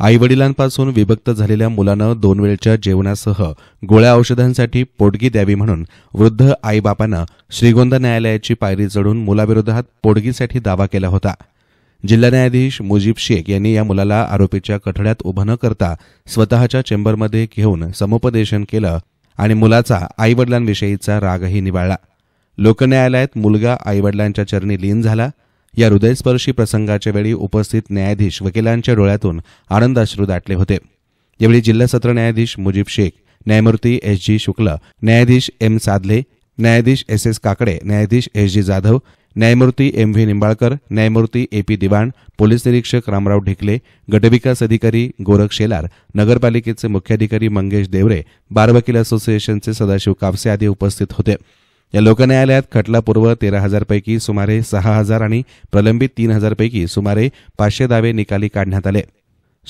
आईवडिलांपासून विभक्त झालेल्या मुलानं दोन वेळच्या जेवणासह गोळ्या औषधांसाठी पोटगी द्यावी म्हणून वृद्ध आईबापानं श्रीगोंदा न्यायालयाची पायरी चढून मुलाविरोधात पोटगीसाठी दावा केला होता जिल्हा न्यायाधीश मुजीब शेख यांनी या मुलाला आरोपीच्या कठड्यात उभं न करता स्वतःच्या चेंबरमध्ये घेऊन समुपदेशन केलं आणि मुलाचा आईवडिलांविषयीचा रागही निवाळला लोकन्यायालयात मुलगा आईवडिलांच्या चरणी लीन झाला या हृदयस्पर्शी प्रसंगाच्या वेळी उपस्थित न्यायाधीश वकिलांच्या डोळ्यातून आनंदाश्रू दाटले होते यावेळी जिल्हा सत्र न्यायाधीश मुजीब शेख न्यायमूर्ती एस जी शुक्ल न्यायाधीश एम साधले न्यायाधीश एस एस काकडे न्यायाधीश एस जी जाधव न्यायमूर्ती एम व्ही निंबाळकर न्यायमूर्ती ए पी दिवाण पोलीस निरीक्षक रामराव ढिकले गटविकास अधिकारी गोरख शेलार नगरपालिकेचे मुख्याधिकारी मंगेश देवरे बार वकील असोसिएशनचे सदाशिव कापसे आदी उपस्थित होते या लोकन्यायालयात खटलापूर्व तेरा हजारपैकी सुमारे सहा हजार आणि प्रलंबित तीन हजारपैकी सुमारे पाचशे दावे निकाली काढण्यात आले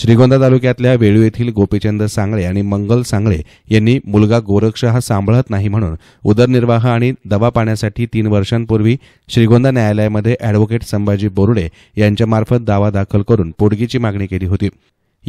श्रीगोंदा तालुक्यातल्या वेळू येथील गोपीचंद सांगळे आणि मंगल सांगळे यांनी मुलगा गोरक्ष हा सांभाळत नाही म्हणून उदरनिर्वाह आणि दवा पाण्यासाठी तीन वर्षांपूर्वी श्रीगोंदा न्यायालयामध्ये अॅडव्होकेट संभाजी बोरुडे यांच्यामार्फत दावा दाखल करून पोटगीची मागणी केली होती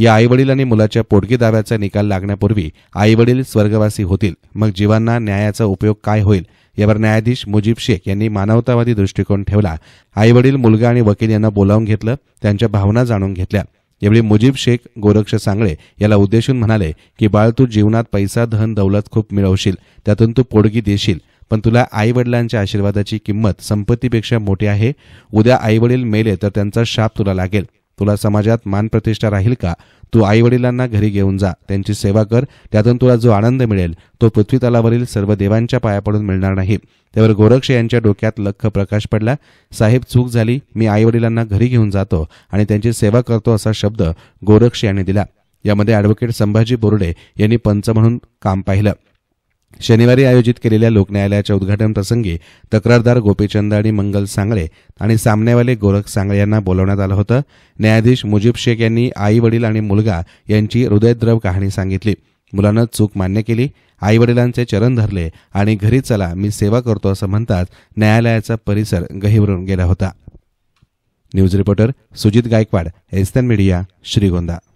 या आईवडील आणि मुलाच्या पोटगी दाव्याचा निकाल लागण्यापूर्वी आईवडील स्वर्गवासी होतील मग जीवांना न्यायाचा उपयोग काय होईल यावर न्यायाधीश मुजीब शेख यांनी मानवतावादी दृष्टिकोन ठेवला आईवडील मुलगा आणि वकील यांना बोलावून घेतलं त्यांच्या भावना जाणून घेतल्या यावेळी मुजीब शेख गोरक्ष सांगळे याला उद्देशून म्हणाले की बाळ तू जीवनात पैसा धन दौलत खूप मिळवशील त्यातून तू पोडगी देशील पण तुला आईवडिलांच्या आशीर्वादाची किंमत संपत्तीपेक्षा मोठी आहे उद्या आईवडील मेले तर त्यांचा शाप तुला लागेल तुला समाजात मानप्रतिष्ठा राहील का तू वडिलांना घरी घेऊन जा त्यांची सेवा कर त्यातून तुला जो आनंद मिळेल तो पृथ्वीतलावरील सर्व देवांच्या पाया पडून मिळणार नाही त्यावर गोरक्ष यांच्या डोक्यात लख प्रकाश पडला साहेब चूक झाली मी वडिलांना घरी घेऊन जातो आणि त्यांची सेवा करतो असा शब्द गोरक्ष यांनी दिला यामध्ये ॲडव्होकेट संभाजी बोर्डे यांनी पंच म्हणून काम पाहिलं शनिवारी आयोजित केलेल्या लोकन्यायालयाच्या उद्घाटन प्रसंगी तक्रारदार गोपीचंद आणि मंगल सांगळे आणि सामनेवाले गोरख सांगळे यांना बोलवण्यात आलं होतं न्यायाधीश मुजीब शेख यांनी आई वडील आणि मुलगा यांची हृदयद्रव कहाणी सांगितली मुलानं चूक मान्य केली आई वडिलांचे चरण धरले आणि घरी चला मी सेवा करतो असं म्हणताच न्यायालयाचा परिसर गहिवरून गेला होता न्यूज रिपोर्टर सुजित गायकवाड एस्टन मीडिया श्रीगोंदा